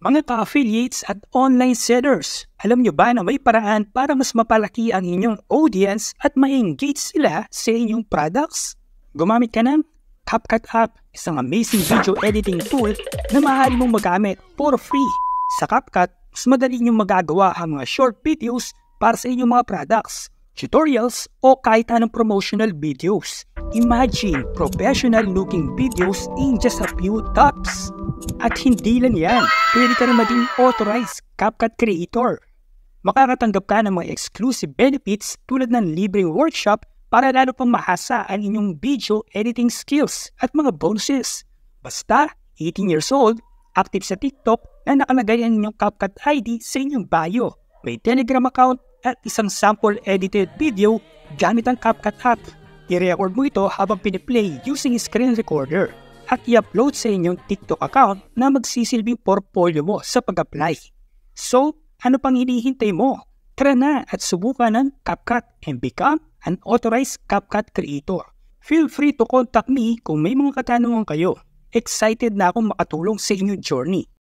Mga ka-affiliates at online sellers, alam nyo ba na may paraan para mas mapalaki ang inyong audience at ma-engage sila sa inyong products? Gumamit ka ng CapCut app, isang amazing video editing tool na maaari mong magamit for free. Sa CapCut, mas madali nyo magagawa ang mga short videos para sa inyong mga products, tutorials, o kahit anong promotional videos. Imagine professional looking videos in just a few taps. At hindi lang yan, pwede ka na maging authorized CapCut creator. Makakatanggap ka ng mga exclusive benefits tulad ng libreng workshop para lalo pang mahasa ang inyong video editing skills at mga bonuses. Basta 18 years old, active sa TikTok na nakalagay ang inyong CapCut ID sa inyong bio. May Telegram account at isang sample edited video gamit ang CapCut app. I-record mo ito habang piniplay using screen recorder at i-upload sa inyong TikTok account na magsisilbing portfolio mo sa pag-apply. So, ano pang hinihintay mo? Tara na at subukan ng CapCut and become an authorized CapCut creator. Feel free to contact me kung may mga katanungan kayo. Excited na akong makatulong sa inyong journey.